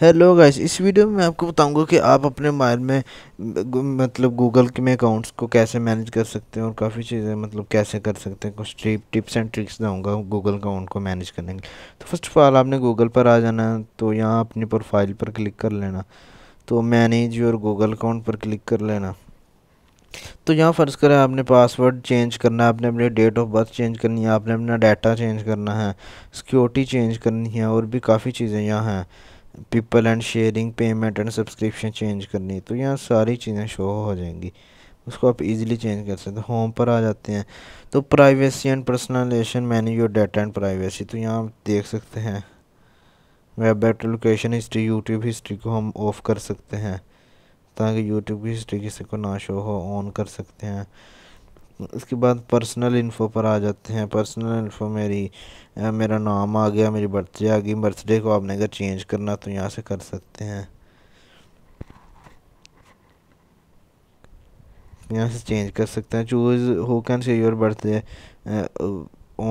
hello guys इस video में आपको बताऊंगा कि आप अपने मोबाइल में मतलब गूगल के में अकाउंट्स को कैसे मैनेज कर सकते हैं और काफ़ी चीज़ें मतलब कैसे कर सकते हैं कुछ ट्रिप टिप्स एंड ट्रिक्स दूंगा गूगल अकाउंट को मैनेज करने के तो फर्स्ट ऑफ ऑल आपने गूगल पर आ जाना तो यहाँ अपनी प्रोफाइल पर क्लिक कर लेना तो मैनेज योर गूगल अकाउंट पर क्लिक कर लेना तो यहाँ फ़र्ज़ करें आपने पासवर्ड चेंज करना है आपने अपने डेट ऑफ बर्थ चेंज करनी है आपने अपना डाटा चेंज करना है सिक्योरिटी चेंज करनी है और भी काफ़ी चीज़ें यहाँ हैं people and sharing payment and subscription change करनी तो यहाँ सारी चीज़ें शो हो जाएंगी उसको आप इजीली चेंज कर सकते हो होम पर आ जाते हैं तो privacy and personalisation manage your data and privacy तो यहाँ आप देख सकते हैं web at location history YouTube history को हम ऑफ़ कर सकते हैं ताकि यूट्यूब की हिस्ट्री किसी को ना शो हो ऑन कर सकते हैं उसके बाद पर्सनल इन्फो पर आ जाते हैं पर्सनल इन्फो मेरी मेरा नाम आ गया मेरी बर्थडे आ गई बर्थडे को आपने अगर चेंज करना तो यहाँ से कर सकते हैं यहाँ से चेंज कर सकते हैं choose who can see your birthday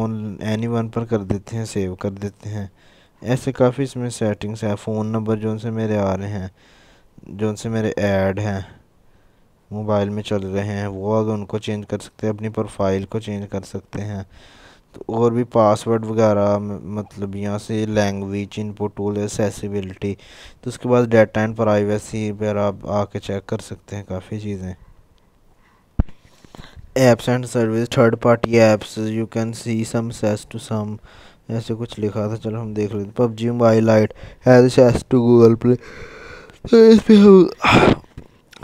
on any one पर कर देते हैं सेव कर देते हैं ऐसे काफ़ी इसमें सेटिंग्स हैं फ़ोन नंबर जो उनसे मेरे आ रहे हैं जो उनसे मेरे ऐड हैं मोबाइल में चल रहे हैं वो अगर उनको चेंज कर सकते हैं अपनी प्रोफाइल को चेंज कर सकते हैं तो और भी पासवर्ड वगैरह मतलब यहाँ से लैंग्वेज इनपुट टूल एसेसिबिलिटी तो उसके बाद डाटा एंड प्राइवेसी पर आप आके चेक कर सकते हैं काफ़ी चीज़ें apps and service third party apps you can see some access to some ऐसे कुछ लिखा था चलो हम देख लेते PUBG mobile lite has access to Google Play तो इस पर हम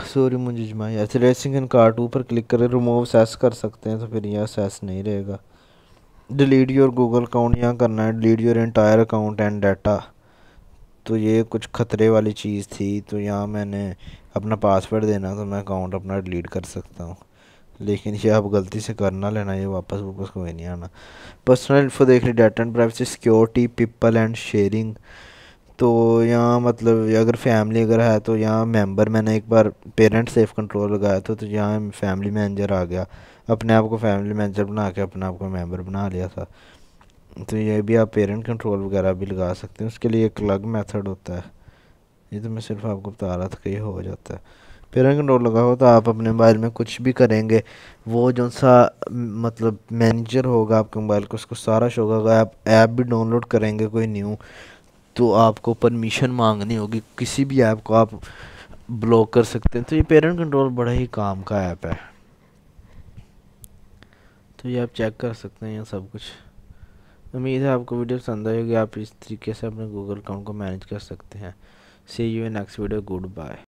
सॉरी मुझे जमाई ऐसे रेसिंग एंड कार्ट ऊपर क्लिक करें रिमूव सेस कर सकते हैं तो फिर यहाँ सेस नहीं रहेगा डिलीट योर गूगल अकाउंट यहाँ करना है delete your entire account and data तो ये कुछ ख़तरे वाली चीज़ थी तो यहाँ मैंने अपना पासवर्ड देना तो मैं अकाउंट अपना डिलीट कर सकता हूँ लेकिन ये आप गलती से करना लेना ये वापस वापस कोई नहीं आना पर्सनल इन्फो देख रही data and privacy security people and sharing तो यहाँ मतलब अगर फैमिली अगर है तो यहाँ मेंबर मैंने एक बार पेरेंट सेफ कंट्रोल लगाया था तो यहाँ फैमिली मैनेजर आ गया अपने आप को फैमिली मैनेजर बना के अपने आप को मेंबर बना लिया था तो ये भी आप पेरेंट कंट्रोल वगैरह भी लगा सकते हैं उसके लिए एक अलग मेथड होता है ये तो मैं सिर्फ आपको बता रहा था कि हो जाता है पेरेंट कंट्रोल लगा हो तो आप अपने मोबाइल में कुछ भी करेंगे वो जो सा मतलब मैनेजर होगा आपके मोबाइल को उसको सारा शो होगा आप ऐप भी डाउनलोड करेंगे कोई न्यू तो आपको परमिशन मांगनी होगी किसी भी ऐप को आप ब्लॉक कर सकते हैं तो ये पेरेंट कंट्रोल बड़ा ही काम का ऐप है तो ये आप चेक कर सकते हैं यहाँ सब कुछ उम्मीद है आपको वीडियो पसंद आएगी आप इस तरीके से अपने गूगल अकाउंट को मैनेज कर सकते हैं see you next video good bye